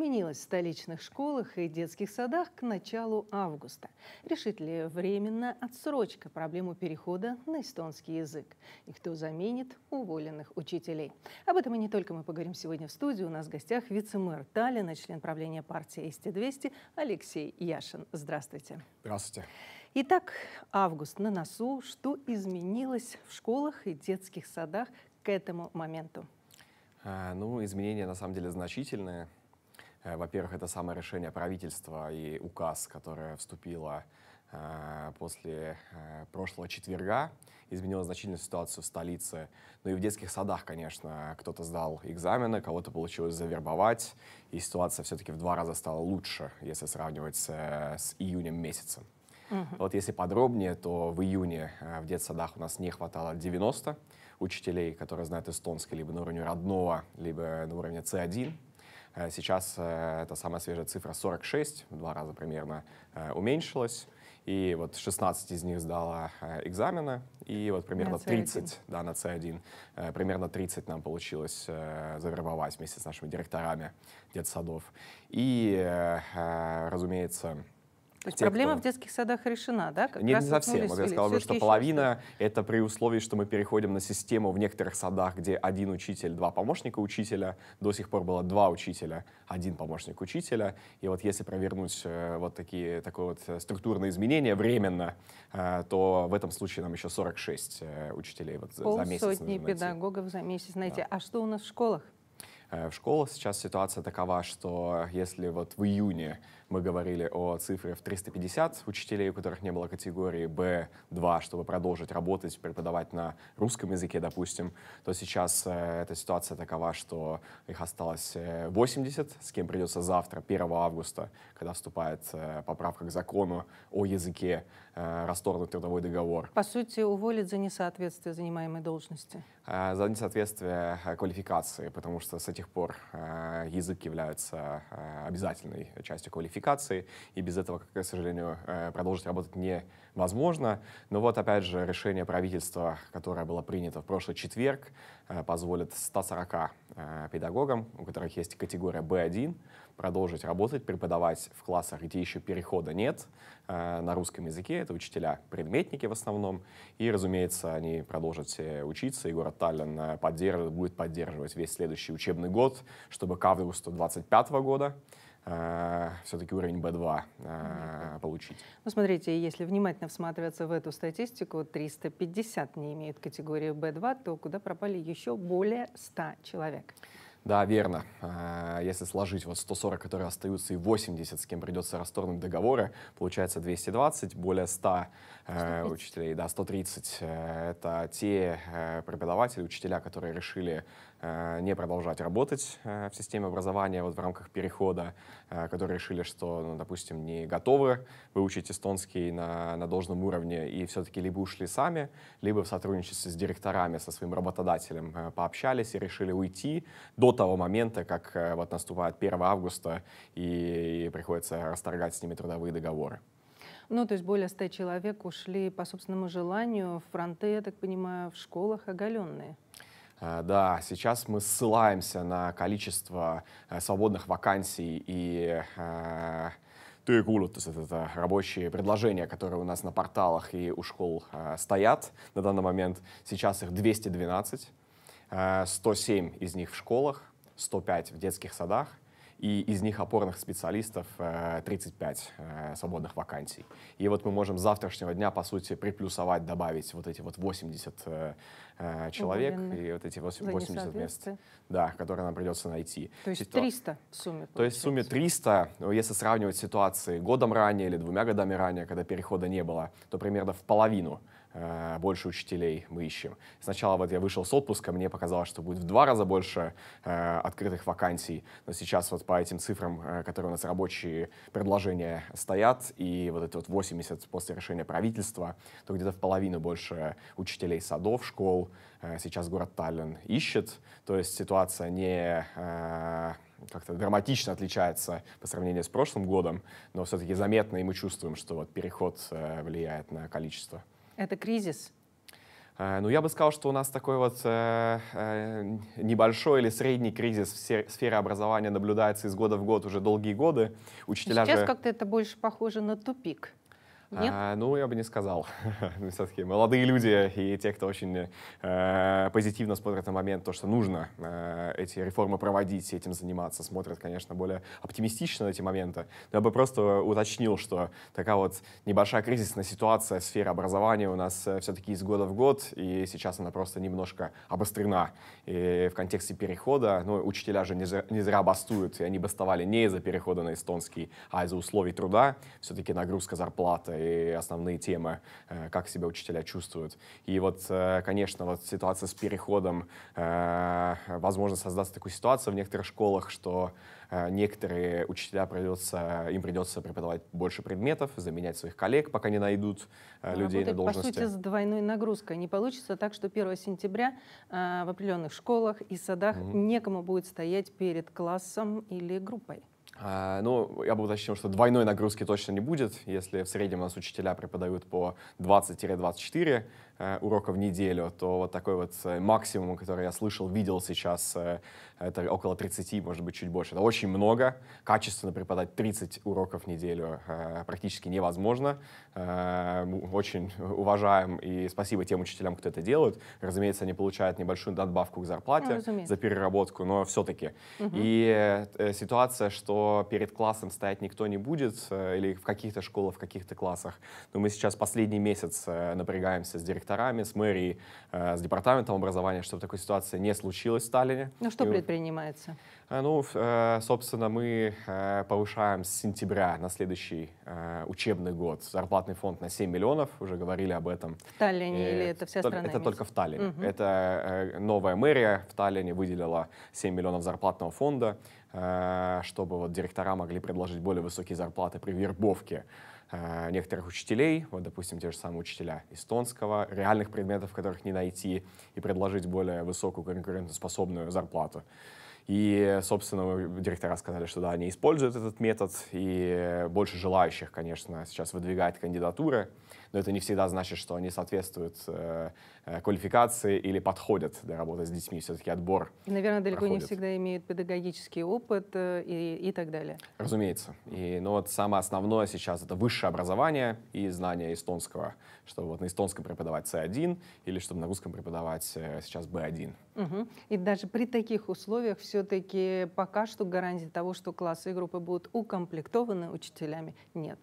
изменилось в столичных школах и детских садах к началу августа? Решит ли временно отсрочка проблему перехода на эстонский язык? И кто заменит уволенных учителей? Об этом и не только мы поговорим сегодня в студии. У нас в гостях вице-мэр Таллина, член правления партии «Исти-200» Алексей Яшин. Здравствуйте. Здравствуйте. Итак, август на носу. Что изменилось в школах и детских садах к этому моменту? А, ну, изменения на самом деле значительные. Э, во-первых, это самое решение правительства и указ, которое вступило э, после э, прошлого четверга, изменило значительно ситуацию в столице. Ну и в детских садах, конечно, кто-то сдал экзамены, кого-то получилось завербовать, и ситуация все-таки в два раза стала лучше, если сравнивать с, с июнем месяцем. Угу. Вот если подробнее, то в июне в детсадах у нас не хватало 90 учителей, которые знают эстонский либо на уровне родного, либо на уровне C1. Э, сейчас э, это самая свежая цифра 46, в два раза примерно э, уменьшилась. И вот 16 из них сдала экзамены, и вот примерно на 30, да, на C1, примерно 30 нам получилось завербовать вместе с нашими директорами детсадов. И, разумеется, то есть проблема в детских садах решена, да? Как Нет, раз не совсем. Вот я сказал, все что половина — это при условии, что мы переходим на систему в некоторых садах, где один учитель, два помощника учителя. До сих пор было два учителя, один помощник учителя. И вот если провернуть э, вот такие такое вот э, структурные изменения временно, э, то в этом случае нам еще 46 учителей вот за, за месяц. Полсотни педагогов за месяц найти. Да. А что у нас в школах? В школах сейчас ситуация такова, что если вот в июне мы говорили о цифре в 350 учителей, у которых не было категории B2, чтобы продолжить работать, преподавать на русском языке, допустим. То сейчас э, эта ситуация такова, что их осталось 80, э, с кем придется завтра, 1 августа, когда вступает э, поправка к закону о языке Э, расторгнут трудовой договор. По сути, уволят за несоответствие занимаемой должности? Э, за несоответствие э, квалификации, потому что с этих пор язык является обязательной частью квалификации, и без этого, к сожалению, продолжить работать невозможно. Но вот, опять же, решение правительства, которое было принято в прошлый четверг, позволит 140 педагогам, у которых есть категория B1, продолжить работать, преподавать в классах, где еще перехода нет э, на русском языке. Это учителя-предметники в основном. И, разумеется, они продолжат э, учиться. И город Таллин э, поддерж... будет поддерживать весь следующий учебный год, чтобы к августу 2025 года все-таки уровень B2 получить. Ну, смотрите, если внимательно всматриваться в эту статистику, 350 не имеют категории B2, то куда пропали еще более 100 человек? Да, верно. А, если сложить вот 140, которые остаются, и 80, с кем придется расторгнуть договоры, получается 220, более 100 130. Э, учителей, да, 130. Э, это те э, преподаватели, учителя, которые решили Э, не продолжать работать э, в системе образования вот в рамках перехода, э, которые решили, что, ну, допустим, не готовы выучить эстонский на, на должном уровне и все-таки либо ушли сами, либо в сотрудничестве с директорами, со своим работодателем пообщались и решили уйти до того момента, как вот наступает 1 августа и, и приходится расторгать с ними трудовые договоры. Ну, то есть более ста человек ушли по собственному желанию в фронты, я так понимаю, в школах оголенные. Э, да, сейчас мы ссылаемся на количество э, свободных вакансий и töökuulutused, э, это рабочие предложения, которые у нас на порталах и у школ стоят на данный момент. Сейчас их 212, 107 из них в школах, 105 в детских садах и из них опорных специалистов 35 э, э, свободных вакансий. И вот мы можем с завтрашнего дня, по сути, приплюсовать, добавить вот эти вот 80 э, человек Уверенно. и вот эти 80 мест, да, которые нам придется найти. То есть 300 в сумме? Получается. То есть в сумме 300, если сравнивать ситуации годом ранее или двумя годами ранее, когда перехода не было, то примерно в половину Э, больше учителей мы ищем. Сначала вот я вышел с отпуска, мне показалось, что будет в два раза больше э, открытых вакансий, но сейчас вот по этим цифрам, э, которые у нас рабочие предложения стоят, и вот это вот 80 после решения правительства, то где-то в половину больше учителей садов, школ э, сейчас город Таллин ищет, то есть ситуация не... Э, как-то драматично отличается по сравнению с прошлым годом, но все-таки заметно, и мы чувствуем, что вот переход э, влияет на количество. Это кризис. Э, ну, я бы сказал, что у нас такой вот э, э небольшой или средний кризис в сфере образования наблюдается из года в год уже долгие годы. Учителя Сейчас же... как-то это больше похоже на тупик. Нет? А, ну, я бы не сказал. Ну, все-таки молодые люди и те, кто очень э, позитивно смотрят на момент, то, что нужно э, эти реформы проводить, этим заниматься, смотрят, конечно, более оптимистично эти моменты. Но я бы просто уточнил, что такая вот небольшая кризисная ситуация в сфере образования у нас э, все-таки из года в год, и сейчас она просто немножко обострена. И в контексте перехода, ну, учителя же не зря, не зря бастуют, и они бастовали не из-за перехода на эстонский, а из-за условий труда. Все-таки нагрузка зарплаты и основные темы, э, как себя учителя чувствуют. И вот, э, конечно, вот ситуация с переходом, э, возможно, создастся такую ситуацию в некоторых школах, что некоторые учителя придется, им придется преподавать больше предметов, заменять своих коллег, пока не найдут Работать, людей на должности. по сути, с двойной нагрузкой. Не получится так, что 1 сентября в определенных школах и садах mm-hmm. некому будет стоять перед классом или группой. А, ну, я бы уточнил, что двойной нагрузки точно не будет, если в среднем у нас учителя преподают по 20-24 э, урока в неделю, то вот такой вот э, максимум, который я слышал, видел сейчас, э, это около 30, может быть, чуть больше. Это очень много. Качественно преподать 30 уроков в неделю практически невозможно. Очень уважаем и спасибо тем учителям, кто это делает. Разумеется, они получают небольшую добавку к зарплате ну, за переработку, но все-таки. Угу. И ситуация, что перед классом стоять никто не будет, э, или в каких-то школах, в каких-то классах. Но мы сейчас последний месяц э, напрягаемся с директорами, с мэрией, э, с департаментом образования, чтобы такой ситуации не случилось в Сталине. Ну что и предпринимается? А, ну, э, собственно, мы э, повышаем с сентября на следующий э, учебный год зарплатный фонд на 7 миллионов, уже говорили об этом. В Таллине И или это вся страна? Это только в Таллине. Угу. Это новая мэрия в Таллине выделила 7 миллионов зарплатного фонда, чтобы вот директора могли предложить более высокие зарплаты при вербовке некоторых учителей, вот, допустим, те же самые учителя эстонского, реальных предметов, которых не найти, и предложить более высокую конкурентоспособную зарплату. И, собственно, директора сказали, что да, они используют этот метод, и больше желающих, конечно, сейчас выдвигают кандидатуры но это не всегда значит, что они соответствуют э, э квалификации или подходят для работы с детьми. Все-таки отбор И, наверное, далеко проходит. не всегда имеют педагогический опыт э, и, и так далее. Разумеется. И, ну, вот самое основное сейчас — это высшее образование и знание эстонского, чтобы вот на эстонском преподавать C1 или чтобы на русском преподавать э, сейчас B1. Угу. И даже при таких условиях все-таки пока что гарантии того, что классы и группы будут укомплектованы учителями, нет.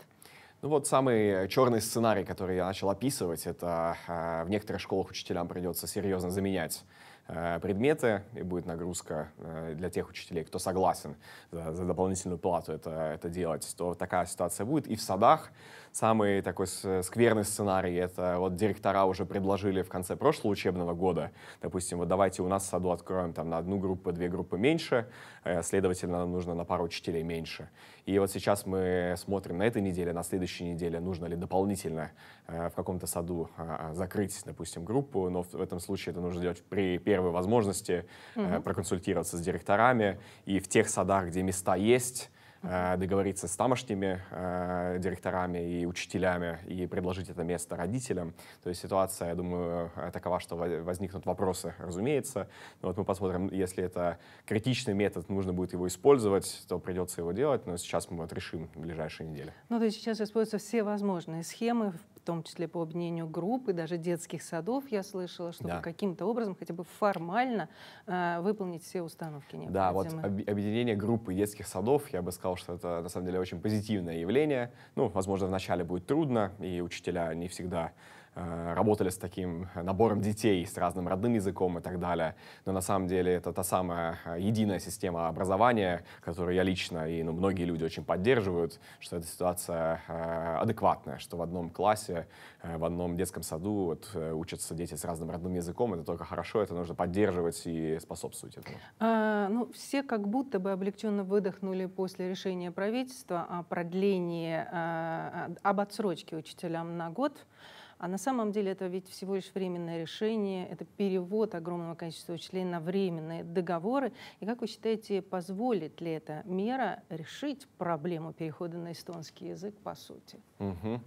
Ну вот самый э, черный сценарий, который я начал описывать, это э, в некоторых школах учителям придется серьезно заменять э, предметы, и будет нагрузка э, для тех учителей, кто согласен за, за дополнительную плату это, это делать, то такая ситуация будет. И в садах Самый такой скверный сценарий — это вот директора уже предложили в конце прошлого учебного года, допустим, вот давайте у нас в саду откроем там на одну группу, две группы меньше, э, следовательно, нам нужно на пару учителей меньше. И вот сейчас мы смотрим на этой неделе, на следующей неделе, нужно ли дополнительно э, в каком-то саду а, а, закрыть, допустим, группу, но в этом случае это нужно делать при первой возможности, угу. проконсультироваться с директорами, и в тех садах, где места есть, Э, договориться с тамошними э, директорами и учителями и предложить это место родителям. То есть ситуация, я думаю, э, такова, что возникнут вопросы, разумеется. Но вот мы посмотрим, если это критичный метод, нужно будет его использовать, то придется его делать. Но сейчас мы вот решим в ближайшие недели. Ну, то есть сейчас используются все возможные схемы, том числе по объединению групп и даже детских садов, я слышала, чтобы да. каким-то образом, хотя бы формально, э, выполнить все установки необходимые. Да, вот об объединение группы детских садов, я бы сказал, что это на самом деле очень позитивное явление. Ну, возможно, вначале будет трудно, и учителя не всегда Э, работали с таким набором детей, с разным родным языком и так далее. Но на самом деле это та самая э, единая система образования, которую я лично и ну, многие люди очень поддерживают, что эта ситуация э, адекватная, что в одном классе, в одном детском саду вот, учатся дети с разным родным языком. Это только хорошо, это нужно поддерживать и способствовать этому. А, ну, все как будто бы облегченно выдохнули после решения правительства о продлении, а, об отсрочке учителям на год. А на самом деле это ведь всего лишь временное решение, это перевод огромного количества учреждений на временные договоры. И как вы считаете, позволит ли эта мера решить проблему перехода на эстонский язык по сути? Угу.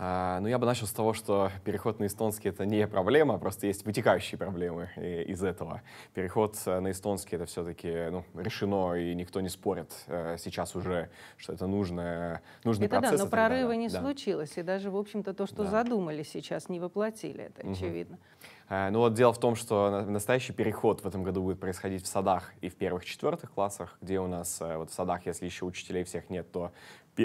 А, ну, я бы начал с того, что переход на эстонский — это не проблема, а просто есть вытекающие проблемы э, из этого. Переход э, на эстонский — это все-таки ну, решено, и никто не спорит э, сейчас уже, что это нужно, нужный это процесс. да, но это прорыва да, не да. случилось, и даже, в общем-то, то, что да. задумали сейчас, не воплотили, это угу. очевидно. А, ну вот дело в том, что настоящий переход в этом году будет происходить в садах и в первых четвертых классах, где у нас вот в садах, если еще учителей всех нет, то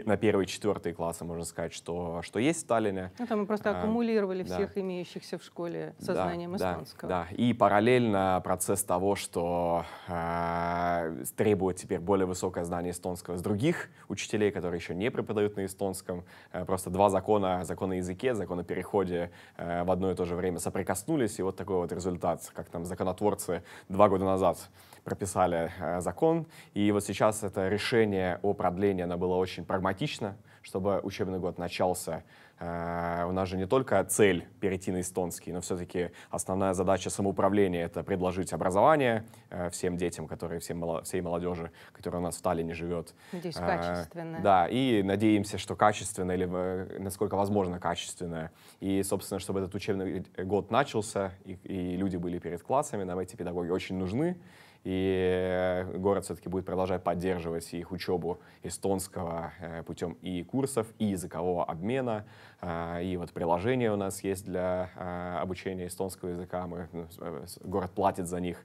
на первые четвертые классы, можно сказать, что, что есть в Таллине. Ну, там мы просто эм, аккумулировали а, всех да. имеющихся в школе со да, знанием да, эстонского. Да, и параллельно процесс того, что э, требует теперь более высокое знание эстонского с других учителей, которые еще не преподают на эстонском. Э, просто два закона, закон о языке, закон о переходе э, в одно и то же время соприкоснулись, и вот такой вот результат, как там законотворцы два года назад прописали э, закон, и вот сейчас это решение о продлении, оно было очень прогрессивным, прагматично, чтобы учебный год начался. Э, у нас же не только цель перейти на эстонский, но все-таки основная задача самоуправления — это предложить образование э, всем детям, которые, всем, всей молодежи, которая у нас в Таллине живет. Надеюсь, э, качественное. да, и надеемся, что качественное или насколько возможно качественное. И, собственно, чтобы этот учебный год начался, и, и люди были перед классами, нам эти педагоги очень нужны. И э, город все-таки будет продолжать поддерживать их учебу эстонского э, путем и курсов, и языкового обмена. А, и вот приложение у нас есть для а, обучения эстонского языка. Мы, ну, э, город платит за них.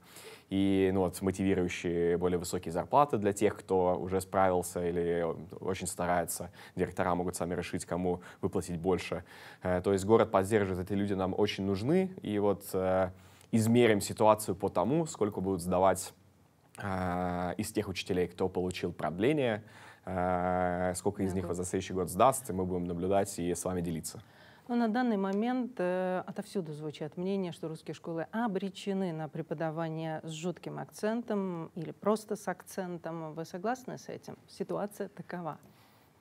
И ну, вот, мотивирующие более высокие зарплаты для тех, кто уже справился или очень старается. Директора могут сами решить, кому выплатить больше. То есть город поддерживает, эти люди нам очень нужны. И вот измерим ситуацию по тому, сколько будут сдавать э, из тех учителей, кто получил продление, э, сколько из да, них да. за следующий год сдаст, и мы будем наблюдать и с вами делиться. Но ну, на данный момент э, отовсюду звучат мнения, что русские школы обречены на преподавание с жутким акцентом или просто с акцентом. Вы согласны с этим? Ситуация такова.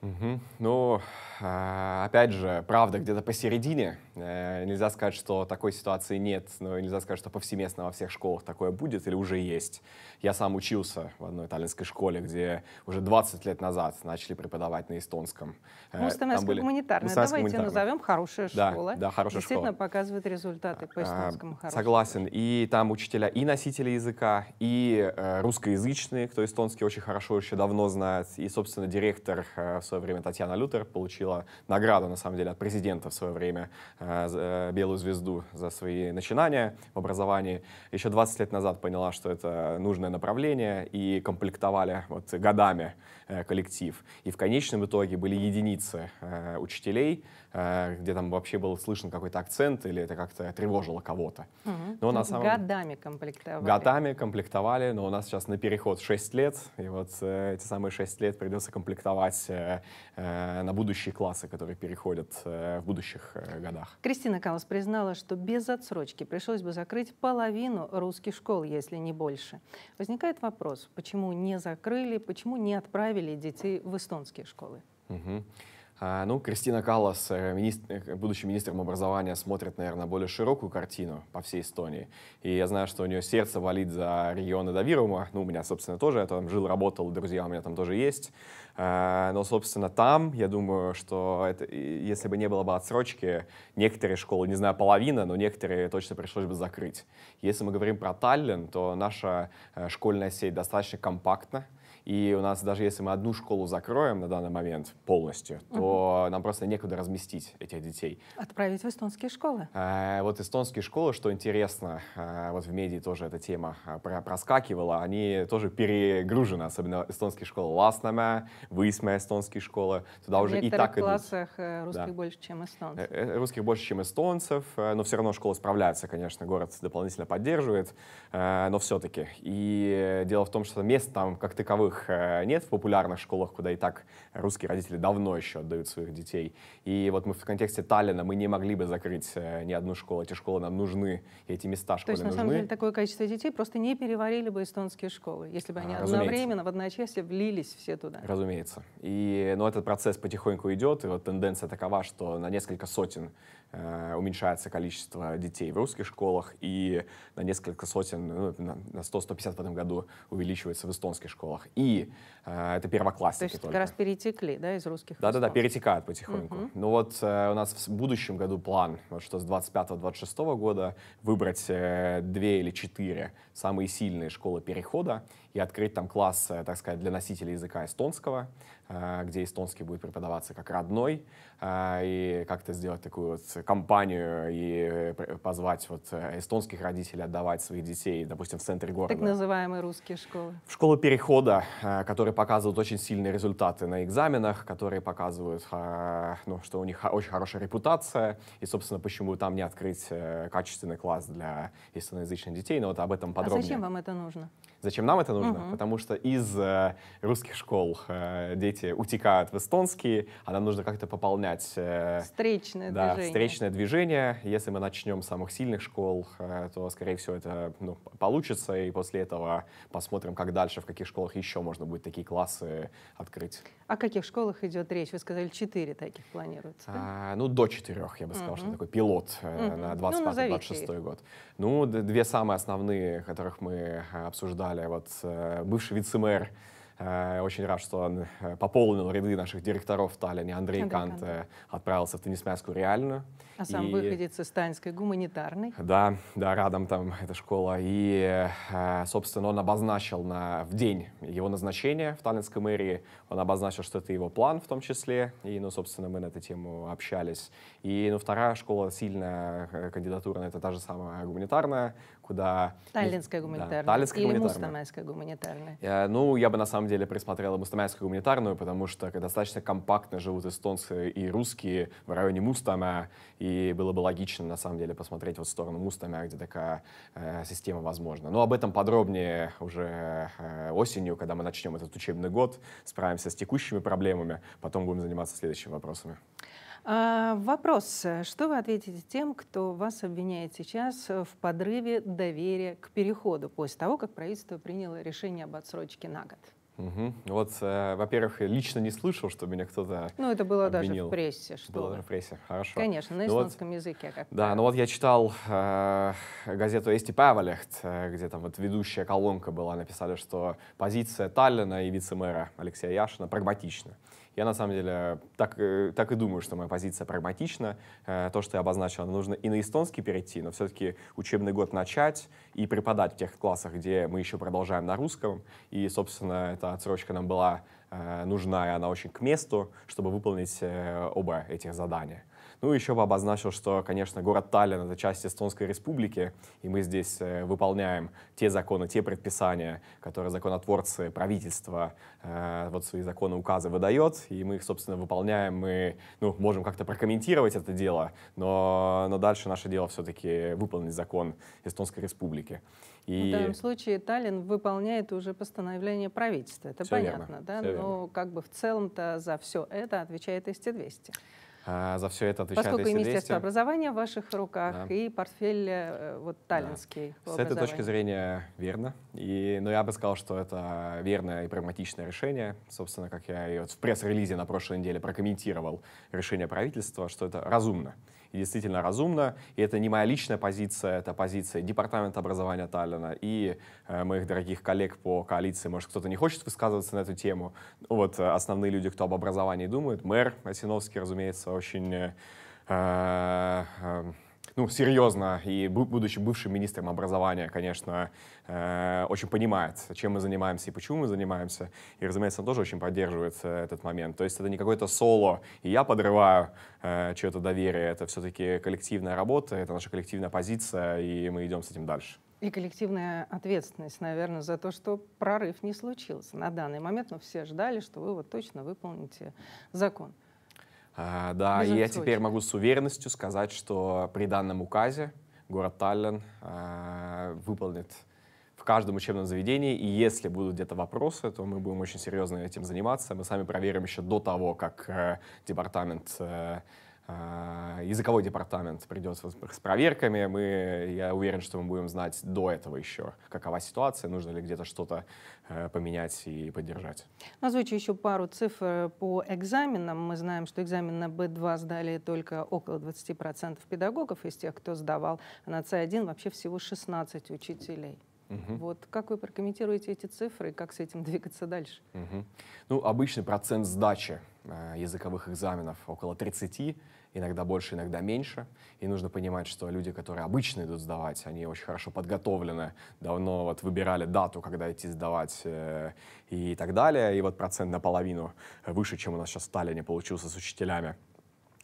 Угу. Ну, а, опять же, правда где-то посередине. Э, нельзя сказать, что такой ситуации нет, но нельзя сказать, что повсеместно во всех школах такое будет или уже есть. Я сам учился в одной итальянской школе, где уже 20 лет назад начали преподавать на эстонском. Э, Мустанайская были... гуманитарная. Давайте гуманитарная. назовем хорошая да, школа. Да, хорошая Действительно школа. показывает результаты по а, эстонскому. Хорошая. Согласен. И там учителя и носители языка, и э, русскоязычные, кто эстонский очень хорошо еще давно знает, и, собственно, директор свое время Татьяна Лютер, получила награду, на самом деле, от президента в свое время, э, э, белую звезду за свои начинания в образовании. Еще 20 лет назад поняла, что это нужное направление, и комплектовали вот годами Э, коллектив. И в конечном итоге были единицы э, учителей, э, где там вообще был слышен какой-то акцент или это как-то тревожило кого-то. Угу. Но на самом... Годами комплектовали. Годами комплектовали, но у нас сейчас на переход 6 лет, и вот эти самые 6 лет придется комплектовать на будущие классы, которые переходят в будущих годах. Кристина Каус признала, что без отсрочки пришлось бы закрыть половину русских школ, если не больше. Возникает вопрос, почему не закрыли, почему не отправили отправили детей в эстонские школы. Угу. А, ну, Кристина Каллас, э, министр, э, будучи министром образования, смотрит, наверное, более широкую картину по всей Эстонии. И я знаю, что у нее сердце болит за регионы Давирума. Ну, у меня, собственно, тоже. Я там жил, работал, друзья у меня там тоже есть. А, но, собственно, там, я думаю, что это, если бы не было бы отсрочки, некоторые школы, не знаю, половина, но некоторые точно пришлось бы закрыть. Если мы говорим про Таллин, то наша э, школьная сеть достаточно компактна и у нас даже если мы одну школу закроем на данный момент полностью, то угу. нам просто некуда разместить этих детей. Отправить в эстонские школы? Э, вот эстонские школы, что интересно, э, вот в медии тоже эта тема э, про проскакивала, они тоже перегружены, особенно эстонские школы Ласнаме, Высме эстонские школы. Туда в уже и так идут. В классах э, русских да. больше, чем эстонцев. Э, э, русских больше, чем эстонцев, но все равно школы справляются, конечно, город дополнительно поддерживает, но все-таки. И дело в том, что мест там как таковых которых э, нет в популярных школах, куда и так русские родители давно еще отдают своих детей. И вот мы в контексте Таллина мы не могли бы закрыть э, ни одну школу. Эти школы нам нужны, и эти места школы нужны. То есть, на нужны. самом деле, такое количество детей просто не переварили бы эстонские школы, если бы они Разумеется. одновременно в одночасье влились все туда. Разумеется. И, но ну, этот процесс потихоньку идет, и вот тенденция такова, что на несколько сотен э, уменьшается количество детей в русских школах, и на несколько сотен, ну, на 100-150 в этом году увеличивается в эстонских школах. И России э, это первоклассники. То есть только. как раз перетекли, да, из русских? Да-да-да, перетекают потихоньку. Угу. Ну вот э, у нас в будущем году план, вот, что с 25-26 года выбрать э, две или четыре самые сильные школы перехода и открыть там класс, э, так сказать, для носителей языка эстонского, э, где эстонский будет преподаваться как родной, э, и как-то сделать такую вот компанию и позвать вот эстонских родителей отдавать своих детей, допустим, в центре города. Так называемые русские школы. В школу перехода, которые показывают очень сильные результаты на экзаменах, которые показывают, ну, что у них очень хорошая репутация, и, собственно, почему там не открыть качественный класс для эстоноязычных детей, но вот об этом подробнее. А зачем вам это нужно? Зачем нам это нужно? нужно, угу. потому что из э, русских школ э, дети утекают в эстонские, а нам нужно как-то пополнять... Э, встречное да, движение. встречное движение. Если мы начнем с самых сильных школ, э, то, скорее всего, это ну, получится, и после этого посмотрим, как дальше, в каких школах еще можно будет такие классы открыть. О каких школах идет речь? Вы сказали, четыре таких планируется, да? а, Ну, до четырех, я бы сказал, угу. что такой пилот э, угу. на 25-26 ну, год. Ну, две самые основные, которых мы э, обсуждали вот Э, бывший вице-мэр, э, очень рад, что он э, пополнил ряды наших директоров в Таллине. Андрей, Андрей Кант, Кант отправился в теннисмяску Реальную. А сам и... выходец из Танской гуманитарной. Да, да, рядом там эта школа. И, э, собственно, он обозначил на, в день его назначения в Таллинской мэрии, он обозначил, что это его план в том числе. И, ну, собственно, мы на эту тему общались. И, ну, вторая школа, сильная э, кандидатура, это та же самая гуманитарная, куда... Таллинская гуманитарная. Да, Таллинская Или гуманитарная. Мустамайская гуманитарная. Я, э, ну, я бы на самом деле присмотрел Мустамайскую гуманитарную, потому что достаточно компактно живут эстонцы и русские в районе Мустама. И и было бы логично, на самом деле, посмотреть вот в сторону Мустанга, где такая э, система возможна. Но об этом подробнее уже э, осенью, когда мы начнем этот учебный год, справимся с текущими проблемами, потом будем заниматься следующими вопросами. А, вопрос. Что вы ответите тем, кто вас обвиняет сейчас в подрыве доверия к переходу после того, как правительство приняло решение об отсрочке на год? Угу. Вот, э, во-первых, лично не слышал, что меня кто-то Ну, это было обвинил. даже в прессе. Что было в прессе, хорошо. Конечно, на исландском ну вот, языке. Как да, ну вот я читал э, газету «Эсти Павелехт», э, где там вот ведущая колонка была, написали, что позиция Таллина и вице-мэра Алексея Яшина прагматична. Я на самом деле так, э, так и думаю, что моя позиция прагматична. Э, то, что я обозначил, нужно и на эстонский перейти, но все-таки учебный год начать и преподать в тех классах, где мы еще продолжаем на русском. И, собственно, эта отсрочка нам была э, нужна, и она очень к месту, чтобы выполнить оба этих задания. Ну, еще бы обозначил, что, конечно, город Таллин — это часть Эстонской республики, и мы здесь э, выполняем те законы, те предписания, которые законотворцы, правительство, э, вот свои законы, указы выдает, и мы их, собственно, выполняем. Мы, ну, можем как-то прокомментировать это дело, но, но дальше наше дело все-таки выполнить закон Эстонской республики. И... В данном случае Таллин выполняет уже постановление правительства, это все понятно, верно, да? но верно. как бы в целом-то за все это отвечает ИСТ-200. А, за все это отвечает Поскольку и Министерство образования в ваших руках, да. и портфель э, вот, таллинский. Да. С этой точки зрения верно. И, но ну, я бы сказал, что это верное и прагматичное решение. Собственно, как я и вот в пресс-релизе на прошлой неделе прокомментировал решение правительства, что это разумно и действительно разумно. И это не моя личная позиция, это позиция Департамента образования Таллина и э, моих дорогих коллег по коалиции. Может, кто-то не хочет высказываться на эту тему. Ну, вот э, основные люди, кто об образовании думают. Мэр Осиновский, разумеется, очень... Э, э, ну, серьезно, и будучи бывшим министром образования, конечно, э, очень понимает, чем мы занимаемся и почему мы занимаемся. И, разумеется, он тоже очень поддерживает э, этот момент. То есть это не какое-то соло, и я подрываю э, чье-то доверие. Это все-таки коллективная работа, это наша коллективная позиция, и мы идем с этим дальше. И коллективная ответственность, наверное, за то, что прорыв не случился на данный момент, но все ждали, что вы вот точно выполните закон. А, да, и я теперь могу с уверенностью сказать, что при данном указе город Таллин а, выполнит в каждом учебном заведении, и если будут где-то вопросы, то мы будем очень серьезно этим заниматься. Мы сами проверим еще до того, как э, департамент э, а, языковой департамент придется с проверками. Мы, я уверен, что мы будем знать до этого еще, какова ситуация, нужно ли где-то что-то э, поменять и поддержать. Назвучу еще пару цифр э, по экзаменам. Мы знаем, что экзамен на B2 сдали только около 20% педагогов из тех, кто сдавал, а на C1 вообще всего 16 учителей. Угу. Вот как вы прокомментируете эти цифры и как с этим двигаться дальше? Угу. Ну, обычный процент сдачи э, языковых экзаменов около 30, иногда больше, иногда меньше. И нужно понимать, что люди, которые обычно идут сдавать, они очень хорошо подготовлены, давно вот выбирали дату, когда идти сдавать э, и так далее. И вот процент наполовину выше, чем у нас сейчас в Сталине получился с учителями.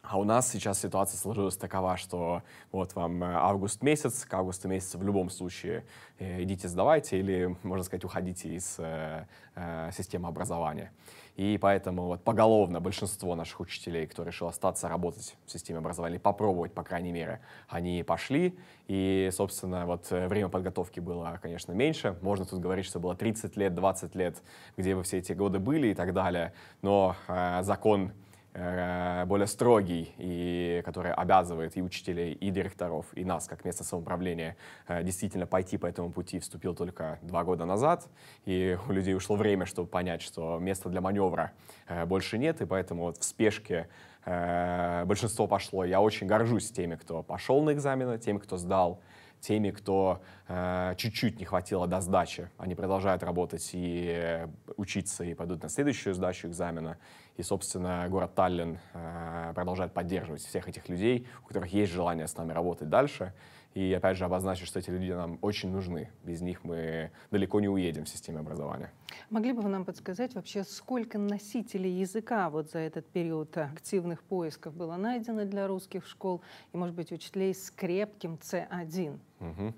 А у нас сейчас ситуация сложилась такова, что вот вам э, август месяц, к августу месяцу в любом случае э, идите сдавайте или, можно сказать, уходите из э, э, системы образования. И поэтому вот поголовно большинство наших учителей, кто решил остаться работать в системе образования, попробовать, по крайней мере, они пошли. И, собственно, вот время подготовки было, конечно, меньше. Можно тут говорить, что было 30 лет, 20 лет, где вы все эти годы были и так далее. Но э, закон Э, более строгий, и который обязывает и учителей, и директоров, и нас, как место самоуправления, э, действительно пойти по этому пути, вступил только два года назад, и у людей ушло время, чтобы понять, что места для маневра э, больше нет, и поэтому вот в спешке большинство пошло. Я очень горжусь теми, кто пошел на экзамены, теми, кто сдал, теми, кто э, чуть-чуть не хватило до сдачи, они продолжают работать и э, учиться, и пойдут на следующую сдачу экзамена. И, собственно, город Таллин э, продолжает поддерживать всех этих людей, у которых есть желание с нами работать дальше. И опять же обозначу, что эти люди нам очень нужны. Без них мы далеко не уедем в системе образования. Могли бы вы нам подсказать вообще, сколько носителей языка вот за этот период активных поисков было найдено для русских школ и, может быть, учителей с крепким C1? Угу.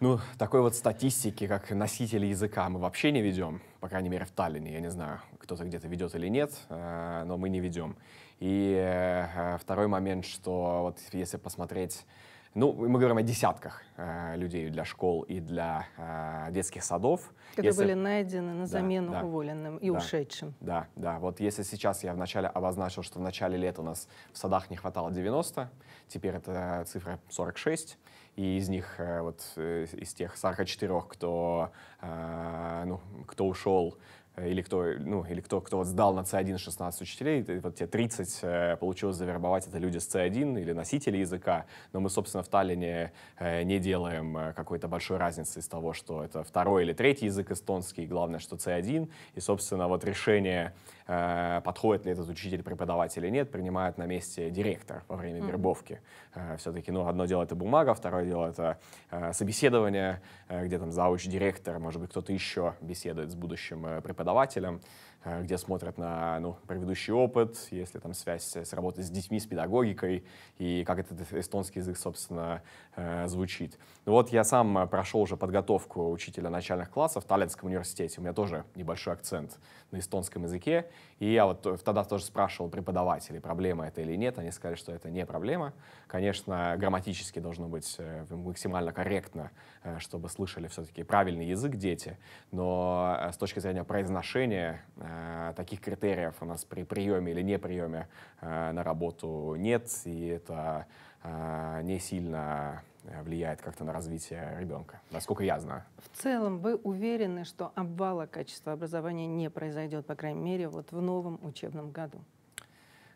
Ну, такой вот статистики, как носители языка, мы вообще не ведем. По крайней мере, в Таллине. Я не знаю, кто-то где-то ведет или нет, э, но мы не ведем. И э, второй момент, что вот если посмотреть ну, мы говорим о десятках э, людей для школ и для э, детских садов. Которые если... были найдены на замену да, уволенным и да, ушедшим. Да, да. Вот если сейчас я вначале обозначил, что в начале лет у нас в садах не хватало 90, теперь это цифра 46, и из них, э, вот э, из тех 44, кто, э, ну, кто ушел Э, или кто, ну, или кто, кто вот сдал на C1 16 учителей, вот те 30 э, получилось завербовать, это люди с C1 или носители языка, но мы, собственно, в Таллине э, не делаем э, какой-то большой разницы из того, что это второй или третий язык эстонский, главное, что C1, и, собственно, вот решение, э, подходит ли этот учитель преподавать или нет, принимает на месте директор во время mm вербовки. Э, все-таки, ну, одно дело это бумага, второе дело это э, собеседование, э, где там зауч, директор, может быть, кто-то еще беседует с будущим э, преподавателем, продавателем. Э, где смотрят на ну, предыдущий опыт, если там связь с работой с детьми, с педагогикой, и как этот эстонский язык, собственно, э, звучит. Ну, вот я сам э, прошел уже подготовку учителя начальных классов в Таллинском университете. У меня тоже небольшой акцент на эстонском языке. И я вот тогда тоже спрашивал преподавателей, проблема это или нет. Они сказали, что это не проблема. Конечно, грамматически должно быть максимально корректно, чтобы слышали все-таки правильный язык дети. Но с точки зрения произношения Э, таких критериев у нас при приеме или не приеме э, на работу нет, и это э, не сильно влияет как-то на развитие ребенка, насколько я знаю. В целом вы уверены, что обвала качества образования не произойдет, по крайней мере, вот в новом учебном году?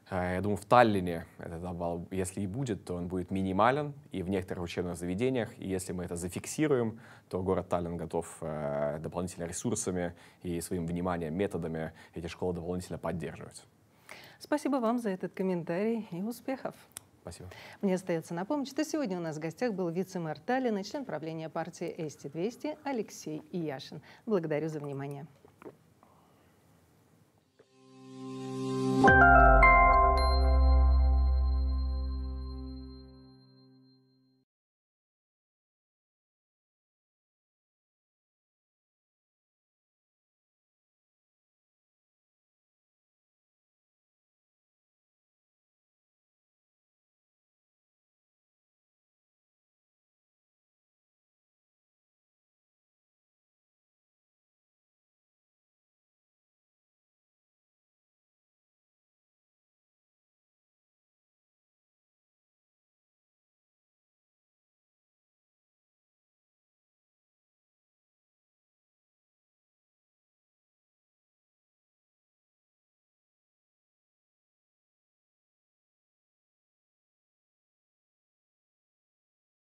А, я думаю, в Таллине этот обвал, если и будет, то он будет минимален, и в некоторых учебных заведениях, и если мы это зафиксируем, то город Таллин готов э, дополнительно ресурсами и своим вниманием, методами эти школы дополнительно поддерживать. Спасибо вам за этот комментарий и успехов. Спасибо. Мне остается напомнить, что сегодня у нас в гостях был вице-мэр Таллина, член правления партии «Эсти-200» Алексей Ияшин. Благодарю за внимание. Thank you.